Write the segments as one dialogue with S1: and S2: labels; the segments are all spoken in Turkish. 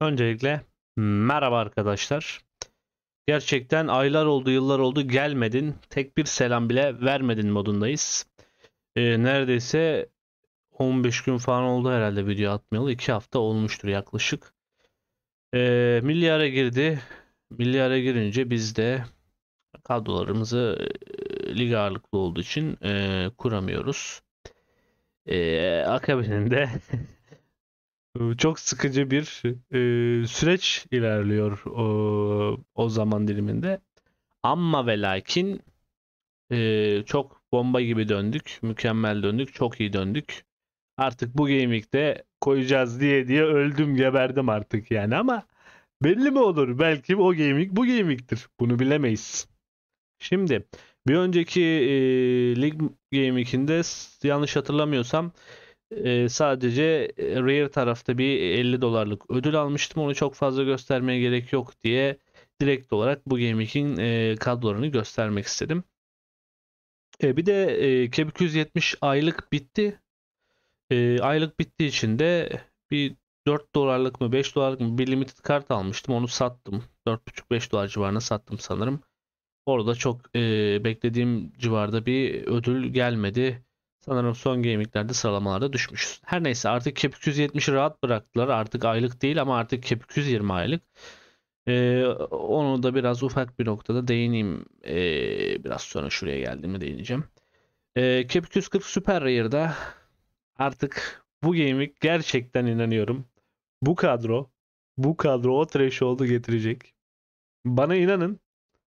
S1: Öncelikle merhaba arkadaşlar. Gerçekten aylar oldu, yıllar oldu gelmedin. Tek bir selam bile vermedin modundayız. Ee, neredeyse 15 gün falan oldu herhalde video atmayalı. 2 hafta olmuştur yaklaşık. Ee, milyara girdi. Milyara girince biz de kadrolarımızı e, lig ağırlıklı olduğu için e, kuramıyoruz. E, ee, akabininde Ee, çok sıkıcı bir e, süreç ilerliyor o, o zaman diliminde. Amma ve lakin e, çok bomba gibi döndük. Mükemmel döndük. Çok iyi döndük. Artık bu Game koyacağız diye diye öldüm geberdim artık yani ama belli mi olur? Belki o Game bu Game Bunu bilemeyiz. Şimdi bir önceki e, Lig Game yanlış hatırlamıyorsam ee, sadece e, Rare tarafta bir 50 dolarlık ödül almıştım. Onu çok fazla göstermeye gerek yok diye direkt olarak bu Gaming'in e, kadrolarını göstermek istedim. E, bir de e, Keb 270 aylık bitti. aylık bittiği için de bir 4 dolarlık mı 5 dolarlık mı bir limited kart almıştım. Onu sattım. 4,5-5 dolar civarına sattım sanırım. Orada çok e, beklediğim civarda bir ödül gelmedi. Sanırım son gaminglerde sıralamalarda düşmüşüz. Her neyse artık Kep 270'i rahat bıraktılar. Artık aylık değil ama artık Kep 220 aylık. Ee, onu da biraz ufak bir noktada değineyim. Ee, biraz sonra şuraya geldiğimi değineceğim. Ee, Cap 240 Super Rare'da artık bu gaming gerçekten inanıyorum. Bu kadro bu kadro o threshold'u getirecek. Bana inanın.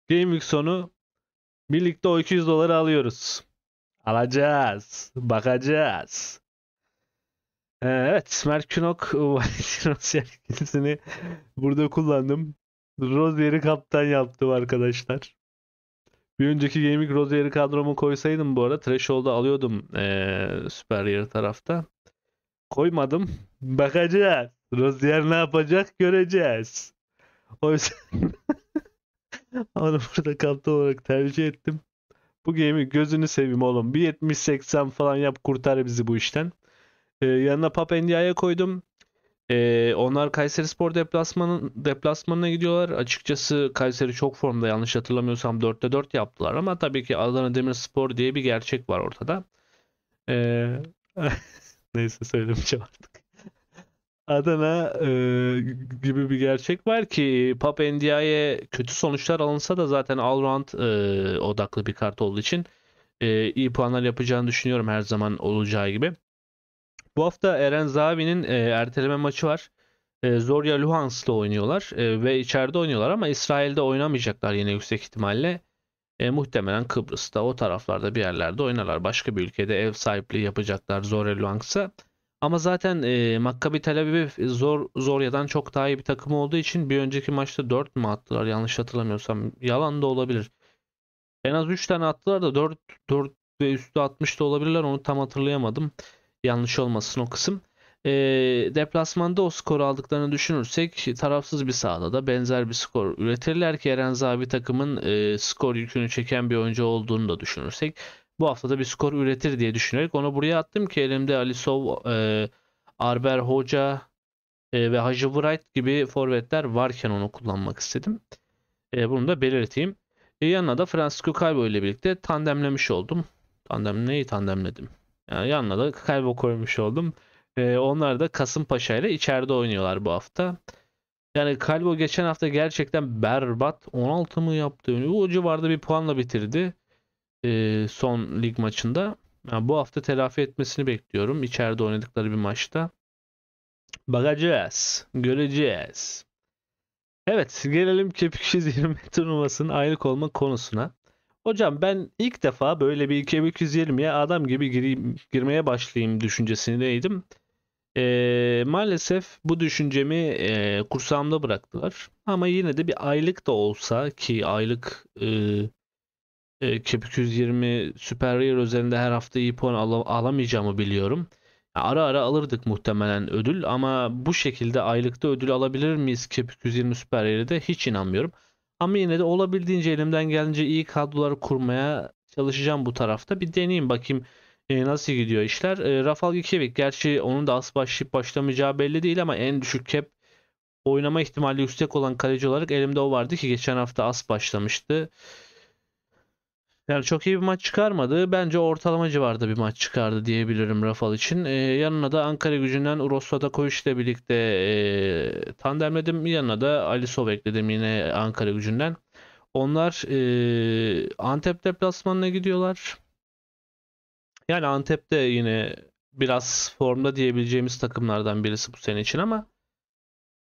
S1: Gaming sonu birlikte o 200 doları alıyoruz. Alacağız. Bakacağız. Ee, evet. Merkunok Valentino'sini burada kullandım. Rozier'i kaptan yaptım arkadaşlar. Bir önceki Gaming Rozier'i kadromu koysaydım bu arada Threshold'u alıyordum ee, Yarı tarafta. Koymadım. Bakacağız. Rozier ne yapacak göreceğiz. O yüzden onu burada kaptan olarak tercih ettim. Bu game'i gözünü seveyim oğlum. Bir 70-80 falan yap kurtar bizi bu işten. Ee, yanına Pap Endia'ya koydum. Ee, onlar Kayseri Spor deplasmanın, deplasmanına gidiyorlar. Açıkçası Kayseri çok formda yanlış hatırlamıyorsam 4'te 4 yaptılar. Ama tabii ki Adana Demirspor diye bir gerçek var ortada. Ee, neyse söylemeyeceğim artık. Adana e, gibi bir gerçek var ki Pap Ndiaye kötü sonuçlar alınsa da zaten allround e, odaklı bir kart olduğu için e, iyi puanlar yapacağını düşünüyorum her zaman olacağı gibi. Bu hafta Eren Zavi'nin e, erteleme maçı var. E, Zorya Luhansk'la oynuyorlar e, ve içeride oynuyorlar ama İsrail'de oynamayacaklar yine yüksek ihtimalle. E, muhtemelen Kıbrıs'ta o taraflarda bir yerlerde oynarlar. Başka bir ülkede ev sahipliği yapacaklar Zorya Luhansk'a. Ama zaten e, Maccabi Tel Aviv e, zor zor Zorya'dan çok daha iyi bir takım olduğu için bir önceki maçta 4 mü attılar yanlış hatırlamıyorsam. Yalan da olabilir. En az 3 tane attılar da 4, 4 ve üstü 60 da olabilirler onu tam hatırlayamadım. Yanlış olmasın o kısım. E, deplasmanda o skoru aldıklarını düşünürsek tarafsız bir sahada da benzer bir skor üretirler ki Eren Zabi takımın e, skor yükünü çeken bir oyuncu olduğunu da düşünürsek bu haftada bir skor üretir diye düşünerek onu buraya attım ki elimde Alisov, e, Arber Hoca e, ve Hacı Wright gibi forvetler varken onu kullanmak istedim. E, bunu da belirteyim. E, yanına da Francisco Calvo ile birlikte tandemlemiş oldum. Tandem neyi tandemledim? Yani yanına da Calvo koymuş oldum. E, onlar da Kasımpaşa ile içeride oynuyorlar bu hafta. Yani Calvo geçen hafta gerçekten berbat. 16 mı yaptı? O civarda bir puanla bitirdi e, son lig maçında. Yani bu hafta telafi etmesini bekliyorum. İçeride oynadıkları bir maçta. Bakacağız. Göreceğiz. Evet gelelim Kepikşiz 20 turnuvasının aylık olma konusuna. Hocam ben ilk defa böyle bir Kepik 120'ye adam gibi gireyim, girmeye başlayayım düşüncesindeydim. E, maalesef bu düşüncemi e, kursağımda bıraktılar. Ama yine de bir aylık da olsa ki aylık e, e, 220 120 Superior üzerinde her hafta iyi puan al- alamayacağımı biliyorum. Ara ara alırdık muhtemelen ödül ama bu şekilde aylıkta ödül alabilir miyiz Kepik 220 Superior'e de hiç inanmıyorum. Ama yine de olabildiğince elimden gelince iyi kadrolar kurmaya çalışacağım bu tarafta. Bir deneyeyim bakayım e, nasıl gidiyor işler. E, Rafal Gikevik gerçi onun da as başlayıp başlamayacağı belli değil ama en düşük cap oynama ihtimali yüksek olan kaleci olarak elimde o vardı ki geçen hafta as başlamıştı. Yani çok iyi bir maç çıkarmadı. Bence ortalama civarda bir maç çıkardı diyebilirim Rafal için. Ee, yanına da Ankara gücünden Uros Radakoviç ile birlikte e, ee, tandemledim. Yanına da Ali Sov ekledim yine Ankara gücünden. Onlar e, Antep deplasmanına gidiyorlar. Yani Antep'te yine biraz formda diyebileceğimiz takımlardan birisi bu sene için ama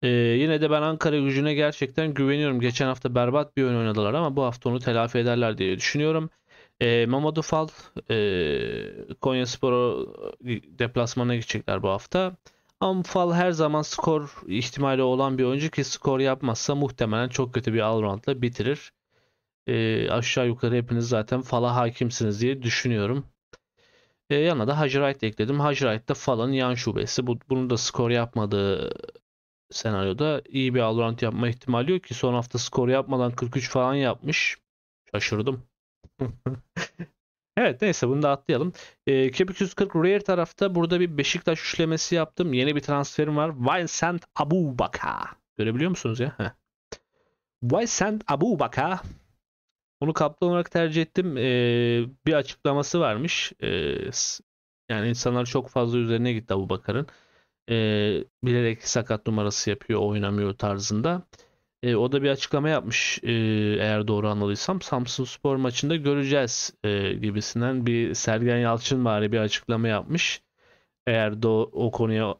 S1: ee, yine de ben Ankara gücüne gerçekten güveniyorum. Geçen hafta berbat bir oyun oynadılar ama bu hafta onu telafi ederler diye düşünüyorum. E, ee, Mamadou Fall e, Konya Spor'a deplasmana gidecekler bu hafta. Ama Fall her zaman skor ihtimali olan bir oyuncu ki skor yapmazsa muhtemelen çok kötü bir allroundla bitirir. E, aşağı yukarı hepiniz zaten Fall'a hakimsiniz diye düşünüyorum. E, ee, yanına da Hacirayt ekledim. Hacirayt da Fall'ın yan şubesi. Bu, bunun da skor yapmadığı senaryoda iyi bir Alorant yapma ihtimali yok ki son hafta skor yapmadan 43 falan yapmış. Şaşırdım. evet neyse bunu da atlayalım. E, Cap 240 Rare tarafta burada bir Beşiktaş üçlemesi yaptım. Yeni bir transferim var. Vincent Abubaka. Görebiliyor musunuz ya? Vincent Abubaka. Onu kaptan olarak tercih ettim. E, bir açıklaması varmış. E, yani insanlar çok fazla üzerine gitti Abubakar'ın. Bakar'ın e, bilerek sakat numarası yapıyor oynamıyor tarzında. E, o da bir açıklama yapmış e, eğer doğru anladıysam. Samsun Spor maçında göreceğiz e, gibisinden bir Sergen Yalçın bari bir açıklama yapmış. Eğer do- o konuya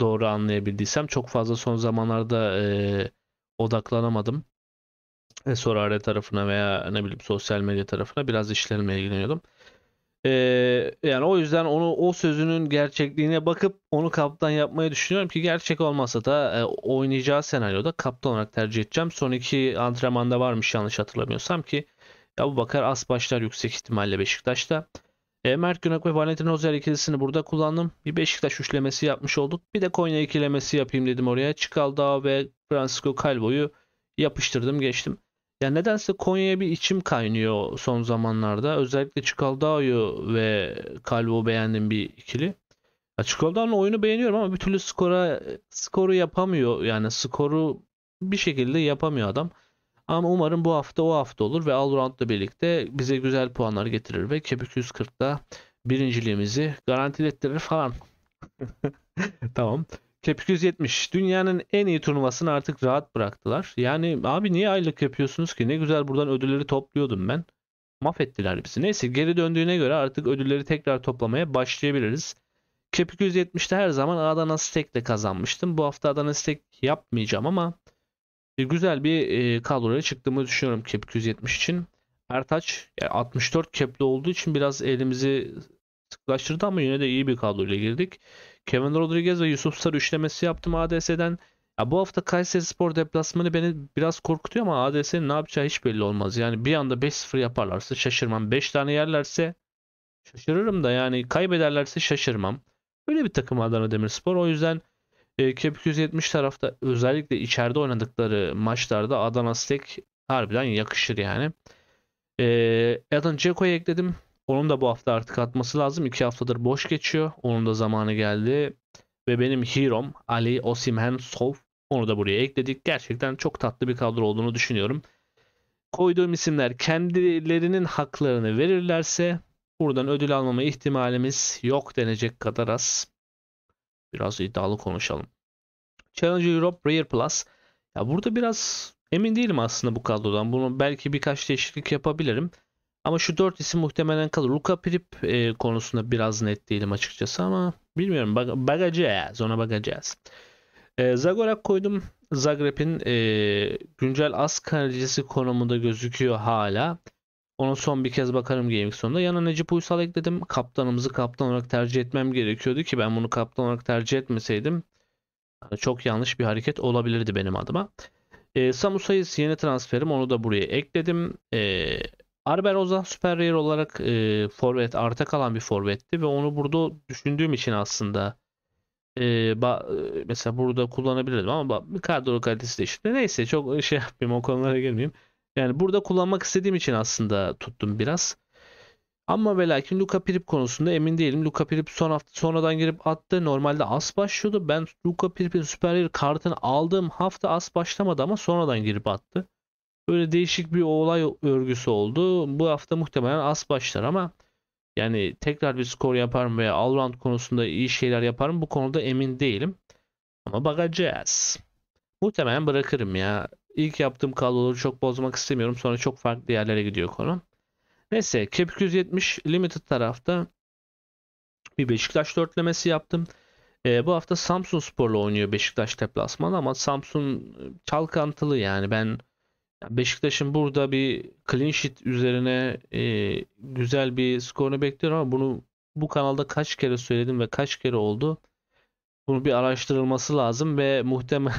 S1: doğru anlayabildiysem çok fazla son zamanlarda e, odaklanamadım. E, Sorare tarafına veya ne bileyim sosyal medya tarafına biraz işlerime ilgileniyordum. Ee, yani o yüzden onu o sözünün gerçekliğine bakıp onu kaptan yapmayı düşünüyorum ki gerçek olmasa da e, oynayacağı senaryoda kaptan olarak tercih edeceğim. Son iki antrenmanda varmış yanlış hatırlamıyorsam ki Ya bu Bakar as başlar yüksek ihtimalle Beşiktaş'ta. E, Mert Günok ve Valentin Ozer ikilisini burada kullandım. Bir Beşiktaş üçlemesi yapmış olduk. Bir de Konya ikilemesi yapayım dedim oraya. Çıkal Dağ ve Francisco Calvo'yu yapıştırdım geçtim. Ya nedense Konya'ya bir içim kaynıyor son zamanlarda. Özellikle Çikaldao'yu ve Calvo beğendim bir ikili. Çikaldao'nun oyunu beğeniyorum ama bir türlü skora skoru yapamıyor. Yani skoru bir şekilde yapamıyor adam. Ama umarım bu hafta o hafta olur ve Allround'la birlikte bize güzel puanlar getirir ve Kepik 140'da birinciliğimizi garantilettirir falan. tamam. Kep 270. Dünyanın en iyi turnuvasını artık rahat bıraktılar. Yani abi niye aylık yapıyorsunuz ki? Ne güzel buradan ödülleri topluyordum ben. Mahvettiler bizi. Neyse geri döndüğüne göre artık ödülleri tekrar toplamaya başlayabiliriz. Kep 270'te her zaman Adana Stek'le kazanmıştım. Bu hafta Adana Stek yapmayacağım ama güzel bir e, kadroya çıktığımı düşünüyorum Kep 270 için. Ertaç yani 64 kepli olduğu için biraz elimizi sıklaştırdı ama yine de iyi bir kadroyla girdik. Kevin Rodriguez ve Yusuf Sar üçlemesi yaptım ADS'den. Ya bu hafta Kayseri Spor deplasmanı beni biraz korkutuyor ama ADS'nin ne yapacağı hiç belli olmaz. Yani bir anda 5-0 yaparlarsa şaşırmam. 5 tane yerlerse şaşırırım da yani kaybederlerse şaşırmam. Böyle bir takım Adana Demirspor. O yüzden e, Kep 270 tarafta özellikle içeride oynadıkları maçlarda Adana Stek harbiden yakışır yani. E, Adam Ceko'yu ekledim. Onun da bu hafta artık atması lazım. İki haftadır boş geçiyor. Onun da zamanı geldi. Ve benim hero'm Ali Osimhen Sov. Onu da buraya ekledik. Gerçekten çok tatlı bir kadro olduğunu düşünüyorum. Koyduğum isimler kendilerinin haklarını verirlerse buradan ödül almama ihtimalimiz yok denecek kadar az. Biraz iddialı konuşalım. Challenge Europe Rare Plus. Ya burada biraz emin değilim aslında bu kadrodan. Bunu belki birkaç değişiklik yapabilirim. Ama şu dört isim muhtemelen kalır. Luka Prip e, konusunda biraz net değilim açıkçası ama bilmiyorum. Bak bakacağız. Ona bakacağız. E, Zagorak koydum. Zagreb'in e, güncel az kalecisi konumunda gözüküyor hala. Ona son bir kez bakarım Gaming sonunda. Yana Necip Uysal ekledim. Kaptanımızı kaptan olarak tercih etmem gerekiyordu ki ben bunu kaptan olarak tercih etmeseydim hani çok yanlış bir hareket olabilirdi benim adıma. E, Samu Sayıs yeni transferim. Onu da buraya ekledim. Eee Arber Ozan süper yer olarak e, forvet arta kalan bir forvetti ve onu burada düşündüğüm için aslında e, ba, e, mesela burada kullanabilirdim ama kadro kalitesi de işte neyse çok e, şey yapmayayım o konulara girmeyeyim. Yani burada kullanmak istediğim için aslında tuttum biraz. Ama ve lakin Luka Pirip konusunda emin değilim. Luka Pirip son hafta sonradan girip attı. Normalde as başlıyordu. Ben Luka Pirip'in Süper Lig kartını aldığım hafta as başlamadı ama sonradan girip attı. Böyle değişik bir olay örgüsü oldu. Bu hafta muhtemelen az başlar ama yani tekrar bir skor yapar mı veya allround konusunda iyi şeyler yapar mı bu konuda emin değilim. Ama bakacağız. Muhtemelen bırakırım ya. İlk yaptığım kadroları çok bozmak istemiyorum. Sonra çok farklı yerlere gidiyor konu. Neyse Cap 270 Limited tarafta bir Beşiktaş dörtlemesi yaptım. E, bu hafta Samsun Spor'la oynuyor Beşiktaş deplasmanı ama Samsun çalkantılı yani ben Beşiktaş'ın burada bir clean sheet üzerine e, güzel bir skoru bekliyorum ama bunu bu kanalda kaç kere söyledim ve kaç kere oldu. Bunu bir araştırılması lazım ve muhtemelen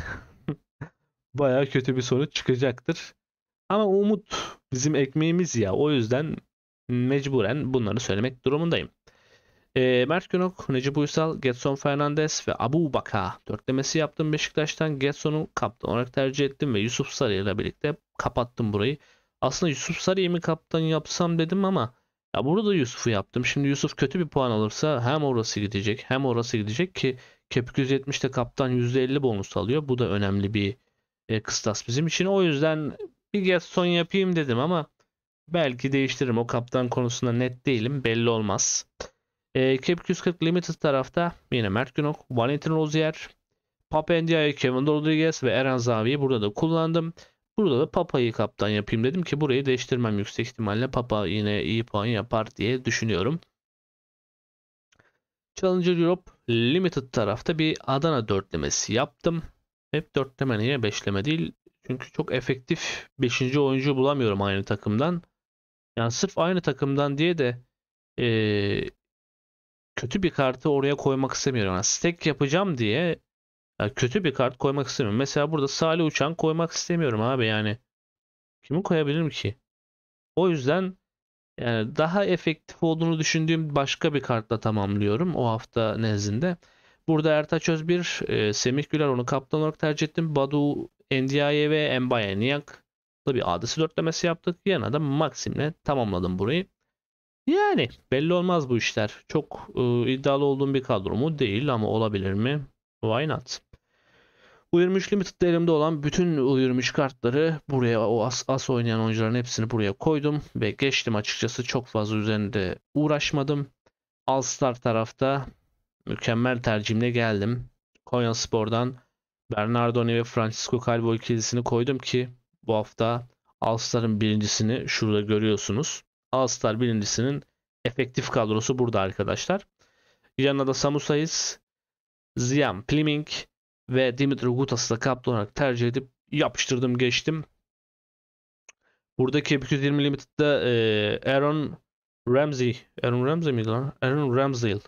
S1: baya kötü bir sonuç çıkacaktır. Ama umut bizim ekmeğimiz ya. O yüzden mecburen bunları söylemek durumundayım. E, Mert Günok, Necip Uysal, Getson Fernandes ve Abu Baka dörtlemesi yaptım Beşiktaş'tan. Getson'u kaptan olarak tercih ettim ve Yusuf Sarı ile birlikte kapattım burayı. Aslında Yusuf Sarı'yı mı kaptan yapsam dedim ama ya burada Yusuf'u yaptım. Şimdi Yusuf kötü bir puan alırsa hem orası gidecek hem orası gidecek ki Kepik 170'te kaptan %50 bonus alıyor. Bu da önemli bir e, kıstas bizim için. O yüzden bir Getson yapayım dedim ama belki değiştiririm. O kaptan konusunda net değilim. Belli olmaz. E, Kep 240 Limited tarafta yine Mert Günok, Valentin Rozier, Papa Kevin Rodriguez ve Eren Zavi'yi burada da kullandım. Burada da Papa'yı kaptan yapayım dedim ki burayı değiştirmem yüksek ihtimalle Papa yine iyi puan yapar diye düşünüyorum. Challenger Europe Limited tarafta bir Adana dörtlemesi yaptım. Hep dörtleme niye beşleme değil. Çünkü çok efektif 5. oyuncu bulamıyorum aynı takımdan. Yani sırf aynı takımdan diye de e, kötü bir kartı oraya koymak istemiyorum. Yani stack yapacağım diye kötü bir kart koymak istemiyorum. Mesela burada Salih Uçan koymak istemiyorum abi yani. Kimi koyabilirim ki? O yüzden yani daha efektif olduğunu düşündüğüm başka bir kartla tamamlıyorum o hafta nezdinde. Burada Ertaç Özbir, e, Semih Güler onu kaptan olarak tercih ettim. Badu Endiaye ve Mbaye Niyak bir adresi dörtlemesi yaptık. yana da Maxim'le tamamladım burayı. Yani belli olmaz bu işler. Çok e, iddialı olduğum bir kadro mu? Değil ama olabilir mi? Why not? U23 Limited elimde olan bütün uyurmuş kartları buraya o as, as oynayan oyuncuların hepsini buraya koydum ve geçtim açıkçası çok fazla üzerinde uğraşmadım. All Star tarafta mükemmel tercihimle geldim. Konya Spor'dan Bernardoni ve Francisco Calvo ikilisini koydum ki bu hafta All Star'ın birincisini şurada görüyorsunuz. All-Star birincisinin efektif kadrosu burada arkadaşlar. Yanına da Samusayis, Ziyan Pliming ve Dimitri Gutas'ı da kaptan olarak tercih edip yapıştırdım geçtim. Buradaki 220 limitte Aaron Ramsey, Aaron Ramsey miydi lan? Aaron Ramsey.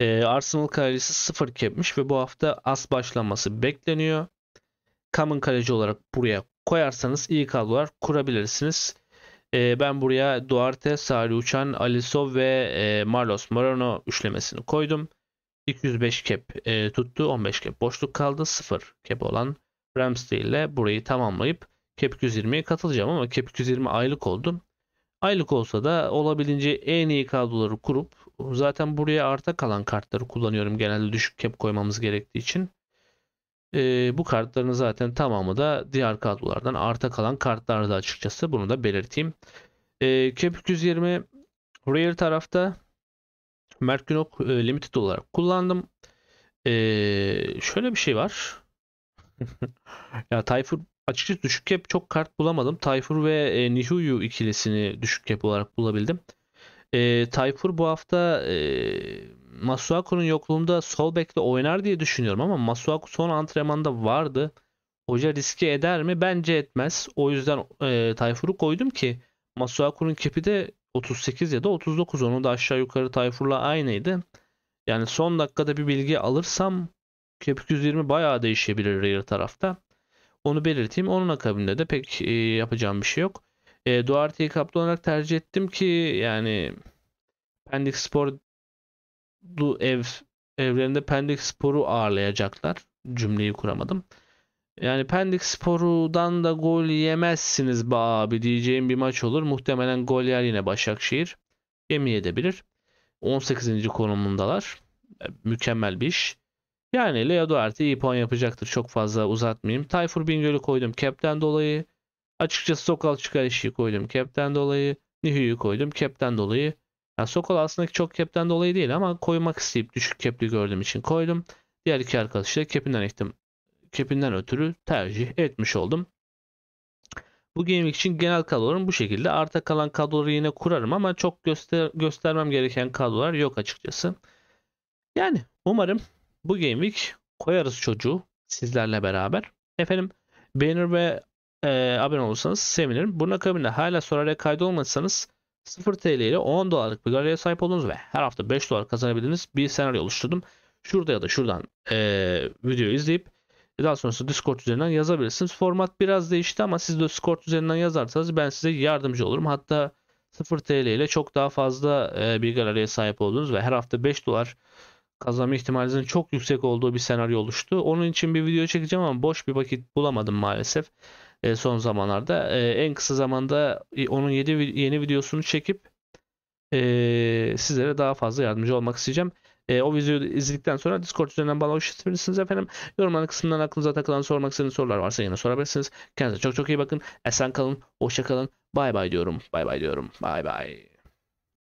S1: E, Arsenal kalecisi 0 kepmiş ve bu hafta as başlaması bekleniyor. Common kaleci olarak buraya koyarsanız iyi kadrolar kurabilirsiniz. Ee, ben buraya Duarte, Salih Uçan, Alisov ve e, Marlos Moreno üçlemesini koydum. 205 kep e, tuttu. 15 kep boşluk kaldı. 0 kep olan Ramsey ile burayı tamamlayıp kep 220'ye katılacağım ama kep 220 aylık oldu. Aylık olsa da olabildiğince en iyi kadroları kurup zaten buraya arta kalan kartları kullanıyorum genelde düşük kep koymamız gerektiği için. E, bu kartların zaten tamamı da diğer kadrolardan arta kalan kartlarda açıkçası bunu da belirteyim. E, Köpük 120 Rare tarafta Merkinok e, Limited olarak kullandım. E, şöyle bir şey var. ya Tayfur açıkçası düşük cap çok kart bulamadım. Tayfur ve e, Nihuyu ikilisini düşük cap olarak bulabildim. E, Tayfur bu hafta e, Masuaku'nun yokluğunda sol bekle oynar diye düşünüyorum ama Masuaku son antrenmanda vardı. Hoca riske eder mi? Bence etmez. O yüzden e, Tayfur'u koydum ki Masuaku'nun kepi de 38 ya da 39 onu da aşağı yukarı Tayfur'la aynıydı. Yani son dakikada bir bilgi alırsam Kepik 120 bayağı değişebilir rear tarafta. Onu belirteyim. Onun akabinde de pek e, yapacağım bir şey yok. E, Duarte'yi kaplı olarak tercih ettim ki yani Pendik Spor du ev evlerinde Pendik Spor'u ağırlayacaklar. Cümleyi kuramadım. Yani Pendik Spor'dan da gol yemezsiniz be abi diyeceğim bir maç olur. Muhtemelen gol yer yine Başakşehir. Yemeye de bilir. 18. konumundalar. E, mükemmel bir iş. Yani Leo Duarte iyi puan yapacaktır. Çok fazla uzatmayayım. Tayfur Bingöl'ü koydum Kep'ten dolayı. Açıkçası Sokal çıkar koydum Kep'ten dolayı. Nihü'yü koydum Kep'ten dolayı. Yani Sokol aslında çok kepten dolayı değil ama koymak isteyip düşük kepli gördüğüm için koydum. Diğer iki arkadaşı da kepinden ektim. Kepinden ötürü tercih etmiş oldum. Bu game için genel kadrolarım bu şekilde. Arta kalan kadroları yine kurarım ama çok göster göstermem gereken kadrolar yok açıkçası. Yani umarım bu game week koyarız çocuğu sizlerle beraber. Efendim beğenir ve e, abone olursanız sevinirim. Bunun akabinde hala soraraya kaydolmadıysanız 0 TL ile 10 dolarlık bir galeriye sahip oldunuz ve her hafta 5 dolar kazanabildiğiniz bir senaryo oluşturdum. Şurada ya da şuradan e, videoyu izleyip daha sonrasında Discord üzerinden yazabilirsiniz. Format biraz değişti ama siz de Discord üzerinden yazarsanız ben size yardımcı olurum. Hatta 0 TL ile çok daha fazla e, bir galeriye sahip oldunuz ve her hafta 5 dolar kazanma ihtimalinizin çok yüksek olduğu bir senaryo oluştu. Onun için bir video çekeceğim ama boş bir vakit bulamadım maalesef e, son zamanlarda. E, en kısa zamanda e, onun yedi yeni videosunu çekip e, sizlere daha fazla yardımcı olmak isteyeceğim. E, o videoyu izledikten sonra Discord üzerinden bana ulaştırabilirsiniz efendim. Yorumlar kısmından aklınıza takılan sormak istediğiniz sorular varsa yine sorabilirsiniz. Kendinize çok çok iyi bakın. Esen kalın. Hoşça kalın. Bay bay diyorum. Bay bay diyorum. Bay bay.